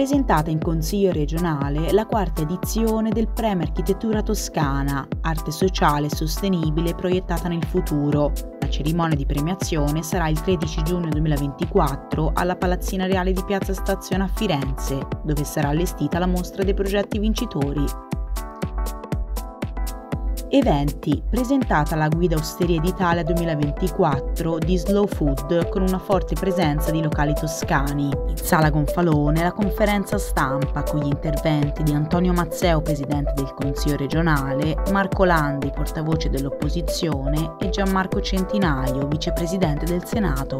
presentata in Consiglio regionale la quarta edizione del Premio Architettura Toscana, Arte sociale sostenibile proiettata nel futuro. La cerimonia di premiazione sarà il 13 giugno 2024 alla Palazzina Reale di Piazza Stazione a Firenze, dove sarà allestita la mostra dei progetti vincitori. Eventi presentata la guida Osteria d'Italia 2024 di Slow Food con una forte presenza di locali toscani. In sala Gonfalone la conferenza stampa con gli interventi di Antonio Mazzeo, presidente del Consiglio regionale, Marco Landi, portavoce dell'opposizione e Gianmarco Centinaio, vicepresidente del Senato.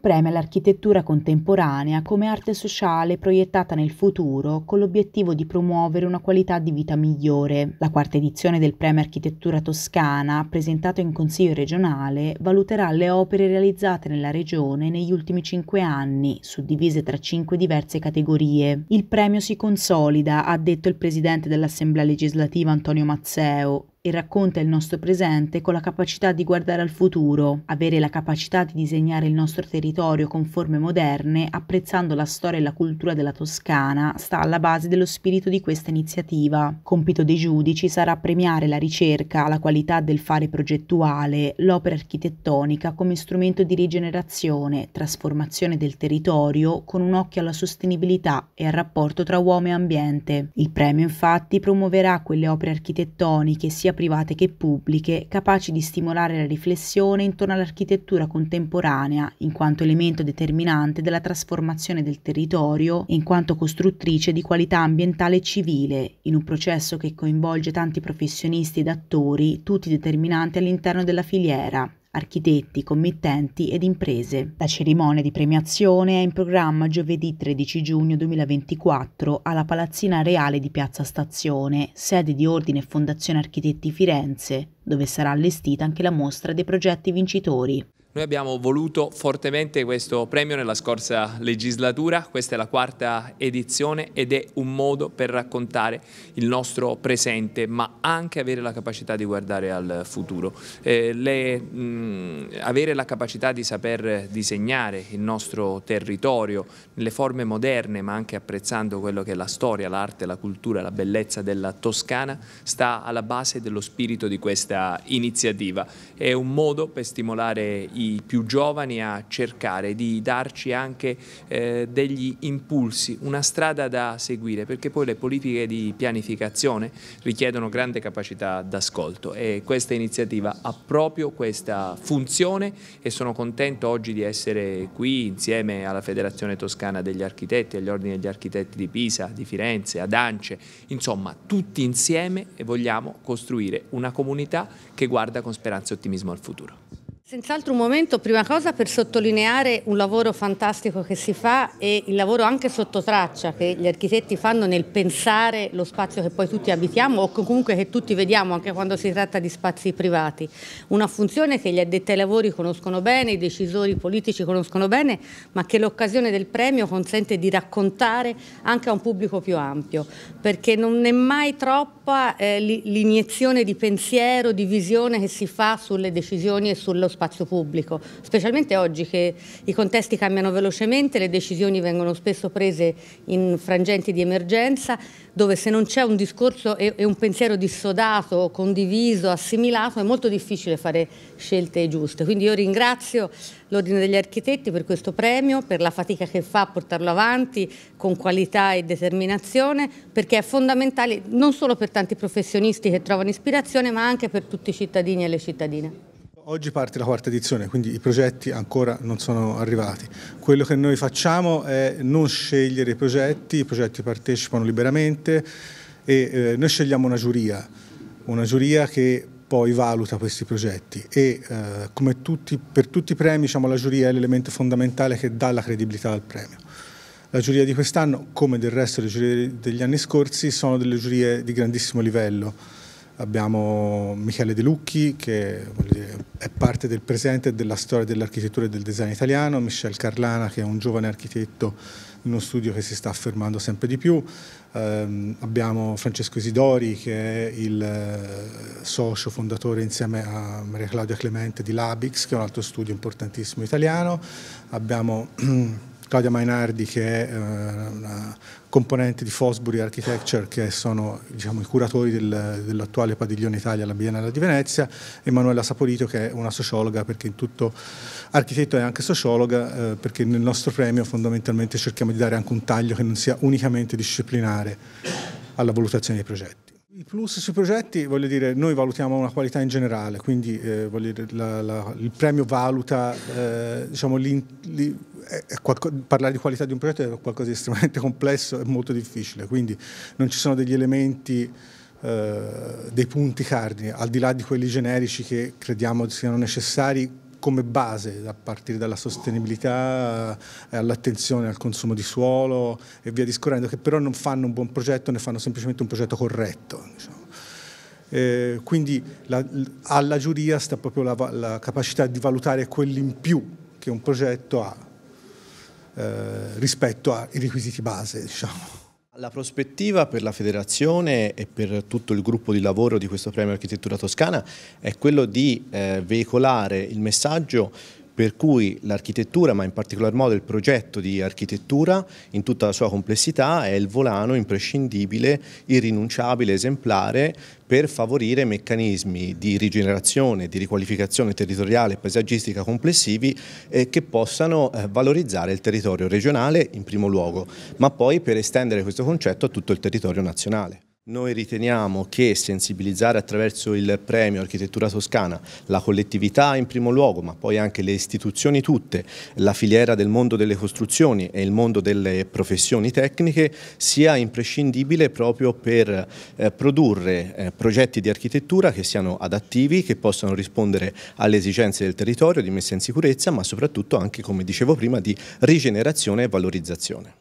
preme all'architettura contemporanea come arte sociale proiettata nel futuro con l'obiettivo di promuovere una qualità di vita migliore. La quarta edizione del Premio Architettura Toscana, presentato in Consiglio regionale, valuterà le opere realizzate nella regione negli ultimi cinque anni, suddivise tra cinque diverse categorie. Il premio si consolida, ha detto il presidente dell'Assemblea legislativa Antonio Mazzeo, e racconta il nostro presente con la capacità di guardare al futuro, avere la capacità di disegnare il nostro territorio con forme moderne, apprezzando la storia e la cultura della Toscana, sta alla base dello spirito di questa iniziativa. Compito dei giudici sarà premiare la ricerca, la qualità del fare progettuale, l'opera architettonica come strumento di rigenerazione, trasformazione del territorio con un occhio alla sostenibilità e al rapporto tra uomo e ambiente. Il premio infatti promuoverà quelle opere architettoniche sia sia private che pubbliche, capaci di stimolare la riflessione intorno all'architettura contemporanea, in quanto elemento determinante della trasformazione del territorio e in quanto costruttrice di qualità ambientale e civile, in un processo che coinvolge tanti professionisti ed attori, tutti determinanti all'interno della filiera architetti, committenti ed imprese. La cerimonia di premiazione è in programma giovedì 13 giugno 2024 alla Palazzina Reale di Piazza Stazione, sede di Ordine Fondazione Architetti Firenze, dove sarà allestita anche la mostra dei progetti vincitori. Noi abbiamo voluto fortemente questo premio nella scorsa legislatura, questa è la quarta edizione ed è un modo per raccontare il nostro presente ma anche avere la capacità di guardare al futuro. Eh, le, mh, mm, avere la capacità di saper disegnare il nostro territorio nelle forme moderne ma anche apprezzando quello che è la storia, l'arte, la cultura, la bellezza della Toscana sta alla base dello spirito di questa iniziativa. È un modo per stimolare i i più giovani a cercare di darci anche eh, degli impulsi, una strada da seguire, perché poi le politiche di pianificazione richiedono grande capacità d'ascolto e questa iniziativa ha proprio questa funzione e sono contento oggi di essere qui insieme alla Federazione Toscana degli Architetti, agli Ordini degli Architetti di Pisa, di Firenze, ad Ance, insomma tutti insieme e vogliamo costruire una comunità che guarda con speranza e ottimismo al futuro. Senz'altro un momento, prima cosa, per sottolineare un lavoro fantastico che si fa e il lavoro anche sotto traccia che gli architetti fanno nel pensare lo spazio che poi tutti abitiamo o comunque che tutti vediamo anche quando si tratta di spazi privati. Una funzione che gli addetti ai lavori conoscono bene, i decisori politici conoscono bene, ma che l'occasione del premio consente di raccontare anche a un pubblico più ampio, perché non è mai troppa eh, l'iniezione di pensiero, di visione che si fa sulle decisioni e sullo spazio spazio pubblico, specialmente oggi che i contesti cambiano velocemente, le decisioni vengono spesso prese in frangenti di emergenza, dove se non c'è un discorso e un pensiero dissodato, condiviso, assimilato, è molto difficile fare scelte giuste. Quindi io ringrazio l'Ordine degli Architetti per questo premio, per la fatica che fa a portarlo avanti con qualità e determinazione, perché è fondamentale non solo per tanti professionisti che trovano ispirazione, ma anche per tutti i cittadini e le cittadine. Oggi parte la quarta edizione, quindi i progetti ancora non sono arrivati. Quello che noi facciamo è non scegliere i progetti, i progetti partecipano liberamente e eh, noi scegliamo una giuria, una giuria che poi valuta questi progetti e eh, come tutti, per tutti i premi diciamo, la giuria è l'elemento fondamentale che dà la credibilità al premio. La giuria di quest'anno, come del resto le giurie degli anni scorsi, sono delle giurie di grandissimo livello abbiamo Michele De Lucchi che è parte del presente e della storia dell'architettura e del design italiano, Michel Carlana che è un giovane architetto in uno studio che si sta affermando sempre di più, eh, abbiamo Francesco Isidori che è il eh, socio fondatore insieme a Maria Claudia Clemente di Labix che è un altro studio importantissimo italiano, abbiamo Claudia Mainardi che è eh, una componente di Fosbury Architecture che sono diciamo, i curatori del, dell'attuale padiglione Italia alla Biennale di Venezia, Emanuela Saporito che è una sociologa perché in tutto architetto è anche sociologa eh, perché nel nostro premio fondamentalmente cerchiamo di dare anche un taglio che non sia unicamente disciplinare alla valutazione dei progetti. I plus sui progetti, voglio dire, noi valutiamo una qualità in generale, quindi eh, dire, la, la, il premio valuta, eh, diciamo, li, li, parlare di qualità di un progetto è qualcosa di estremamente complesso e molto difficile, quindi non ci sono degli elementi, eh, dei punti cardine, al di là di quelli generici che crediamo siano necessari come base, a partire dalla sostenibilità, eh, all'attenzione al consumo di suolo e via discorrendo, che però non fanno un buon progetto, ne fanno semplicemente un progetto corretto. Diciamo. Eh, quindi la, alla giuria sta proprio la, la capacità di valutare quell'in più che un progetto ha eh, rispetto ai requisiti base, diciamo. La prospettiva per la federazione e per tutto il gruppo di lavoro di questo premio Architettura Toscana è quello di eh, veicolare il messaggio per cui l'architettura, ma in particolar modo il progetto di architettura in tutta la sua complessità è il volano imprescindibile, irrinunciabile, esemplare per favorire meccanismi di rigenerazione, di riqualificazione territoriale e paesaggistica complessivi eh, che possano eh, valorizzare il territorio regionale in primo luogo, ma poi per estendere questo concetto a tutto il territorio nazionale. Noi riteniamo che sensibilizzare attraverso il premio Architettura Toscana la collettività in primo luogo, ma poi anche le istituzioni tutte, la filiera del mondo delle costruzioni e il mondo delle professioni tecniche sia imprescindibile proprio per eh, produrre eh, progetti di architettura che siano adattivi, che possano rispondere alle esigenze del territorio, di messa in sicurezza, ma soprattutto anche, come dicevo prima, di rigenerazione e valorizzazione.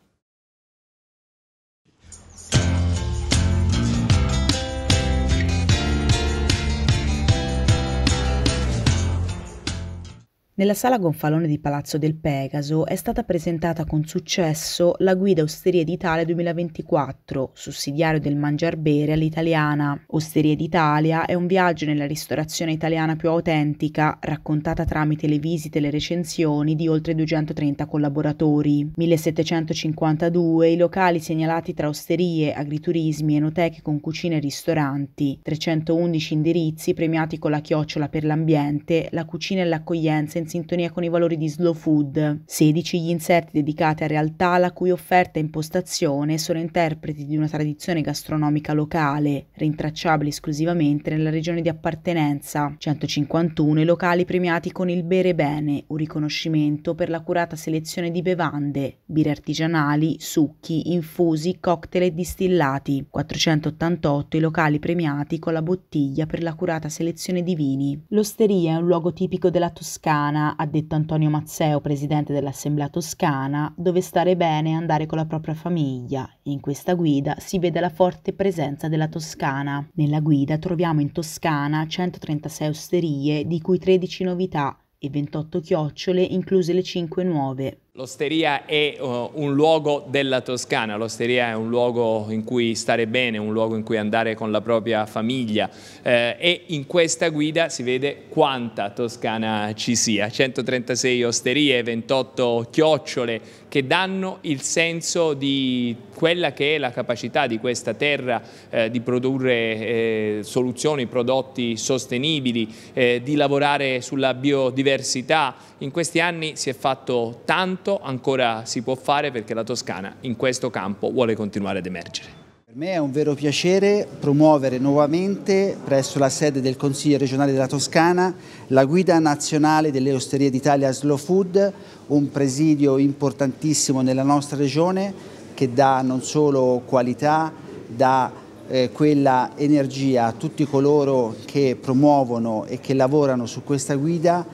Nella sala gonfalone di Palazzo del Pegaso è stata presentata con successo la guida Osterie d'Italia 2024, sussidiario del mangiarbere all'italiana. Osterie d'Italia è un viaggio nella ristorazione italiana più autentica, raccontata tramite le visite e le recensioni di oltre 230 collaboratori. 1752 i locali segnalati tra osterie, agriturismi, enoteche con cucine e ristoranti, 311 indirizzi premiati con la chiocciola per l'ambiente, la cucina e l'accoglienza in sintonia con i valori di Slow Food. 16 gli inserti dedicati a realtà la cui offerta e impostazione sono interpreti di una tradizione gastronomica locale, rintracciabili esclusivamente nella regione di appartenenza. 151 i locali premiati con il Bere Bene, un riconoscimento per l'accurata selezione di bevande, birre artigianali, succhi, infusi, cocktail e distillati. 488 i locali premiati con la bottiglia per l'accurata selezione di vini. L'osteria è un luogo tipico della Toscana Toscana, ha detto Antonio Mazzeo, presidente dell'Assemblea Toscana, dove stare bene e andare con la propria famiglia. In questa guida si vede la forte presenza della Toscana. Nella guida troviamo in Toscana 136 osterie, di cui 13 novità, e 28 chiocciole, incluse le 5 nuove. L'osteria è uh, un luogo della Toscana, l'osteria è un luogo in cui stare bene, un luogo in cui andare con la propria famiglia eh, e in questa guida si vede quanta Toscana ci sia, 136 osterie, 28 chiocciole che danno il senso di quella che è la capacità di questa terra eh, di produrre eh, soluzioni, prodotti sostenibili, eh, di lavorare sulla biodiversità diversità. In questi anni si è fatto tanto, ancora si può fare perché la Toscana in questo campo vuole continuare ad emergere. Per me è un vero piacere promuovere nuovamente presso la sede del Consiglio regionale della Toscana la guida nazionale delle osterie d'Italia Slow Food, un presidio importantissimo nella nostra regione che dà non solo qualità, dà eh, quella energia a tutti coloro che promuovono e che lavorano su questa guida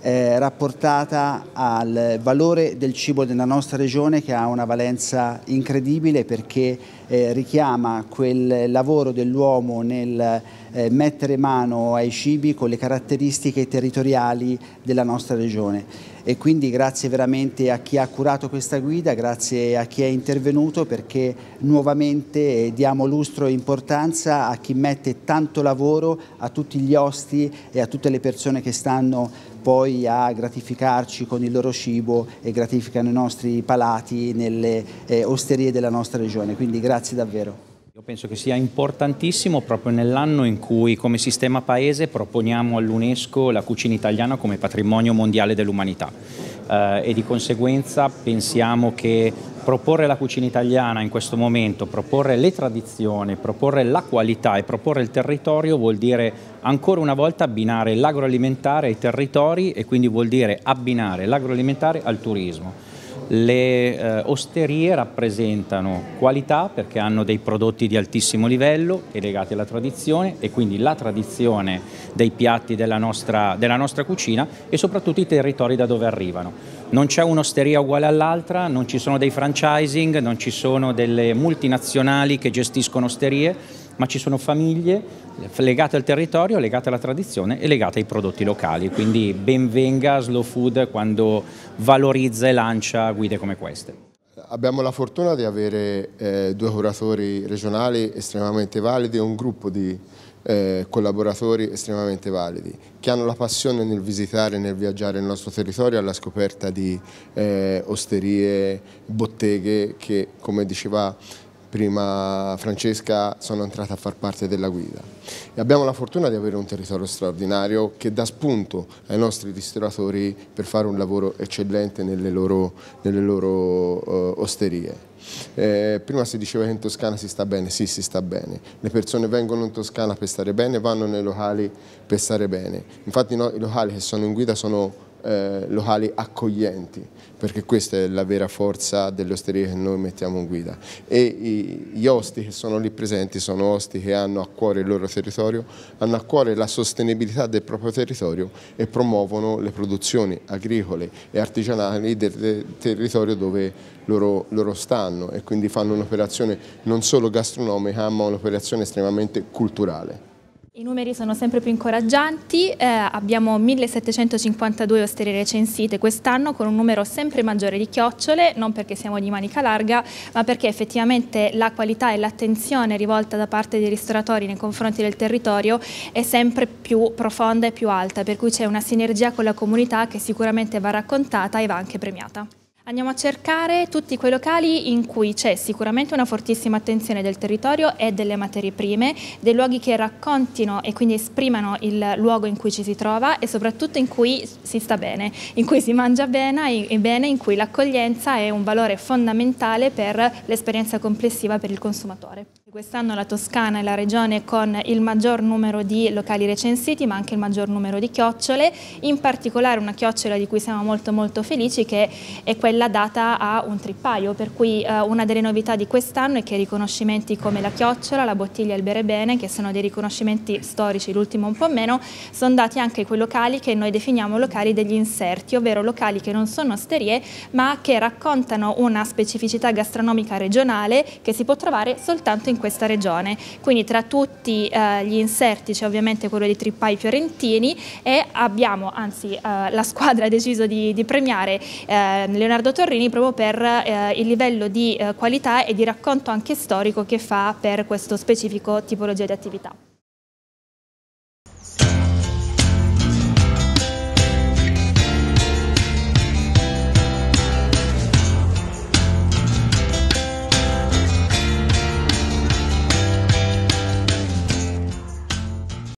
eh, rapportata al valore del cibo della nostra regione che ha una valenza incredibile perché eh, richiama quel lavoro dell'uomo nel eh, mettere mano ai cibi con le caratteristiche territoriali della nostra regione e quindi grazie veramente a chi ha curato questa guida, grazie a chi è intervenuto perché nuovamente eh, diamo lustro e importanza a chi mette tanto lavoro, a tutti gli osti e a tutte le persone che stanno poi a gratificarci con il loro cibo e gratificano i nostri palati nelle eh, osterie della nostra regione. Quindi grazie davvero. Io penso che sia importantissimo proprio nell'anno in cui come sistema paese proponiamo all'UNESCO la cucina italiana come patrimonio mondiale dell'umanità eh, e di conseguenza pensiamo che proporre la cucina italiana in questo momento, proporre le tradizioni, proporre la qualità e proporre il territorio vuol dire ancora una volta abbinare l'agroalimentare ai territori e quindi vuol dire abbinare l'agroalimentare al turismo. Le eh, osterie rappresentano qualità perché hanno dei prodotti di altissimo livello e legati alla tradizione e quindi la tradizione dei piatti della nostra, della nostra cucina e soprattutto i territori da dove arrivano. Non c'è un'osteria uguale all'altra, non ci sono dei franchising, non ci sono delle multinazionali che gestiscono osterie, ma ci sono famiglie legate al territorio, legate alla tradizione e legate ai prodotti locali, quindi benvenga Slow Food quando valorizza e lancia guide come queste. Abbiamo la fortuna di avere eh, due curatori regionali estremamente validi e un gruppo di eh, collaboratori estremamente validi, che hanno la passione nel visitare, nel viaggiare il nostro territorio alla scoperta di eh, osterie, botteghe che, come diceva prima Francesca sono entrata a far parte della guida. E abbiamo la fortuna di avere un territorio straordinario che dà spunto ai nostri ristoratori per fare un lavoro eccellente nelle loro, nelle loro uh, osterie. Eh, prima si diceva che in Toscana si sta bene, sì si sta bene, le persone vengono in Toscana per stare bene, vanno nei locali per stare bene, infatti no, i locali che sono in guida sono eh, locali accoglienti, perché questa è la vera forza dell'osteria che noi mettiamo in guida. E i, gli osti che sono lì presenti sono osti che hanno a cuore il loro territorio, hanno a cuore la sostenibilità del proprio territorio e promuovono le produzioni agricole e artigianali del territorio dove loro, loro stanno e quindi fanno un'operazione non solo gastronomica ma un'operazione estremamente culturale. I numeri sono sempre più incoraggianti, eh, abbiamo 1752 osterie recensite quest'anno con un numero sempre maggiore di chiocciole, non perché siamo di manica larga, ma perché effettivamente la qualità e l'attenzione rivolta da parte dei ristoratori nei confronti del territorio è sempre più profonda e più alta, per cui c'è una sinergia con la comunità che sicuramente va raccontata e va anche premiata. Andiamo a cercare tutti quei locali in cui c'è sicuramente una fortissima attenzione del territorio e delle materie prime, dei luoghi che raccontino e quindi esprimano il luogo in cui ci si trova e soprattutto in cui si sta bene, in cui si mangia bene e bene, in cui l'accoglienza è un valore fondamentale per l'esperienza complessiva per il consumatore. Quest'anno la Toscana è la regione con il maggior numero di locali recensiti ma anche il maggior numero di chiocciole, in particolare una chiocciola di cui siamo molto molto felici che è quella data a un trippaio, per cui eh, una delle novità di quest'anno è che riconoscimenti come la chiocciola, la bottiglia e il bere bene, che sono dei riconoscimenti storici, l'ultimo un po' meno, sono dati anche quei locali che noi definiamo locali degli inserti, ovvero locali che non sono osterie ma che raccontano una specificità gastronomica regionale che si può trovare soltanto in questa regione. Quindi tra tutti eh, gli inserti c'è ovviamente quello di trippai fiorentini e abbiamo, anzi eh, la squadra ha deciso di, di premiare eh, Leonardo Torrini proprio per eh, il livello di eh, qualità e di racconto anche storico che fa per questo specifico tipologia di attività.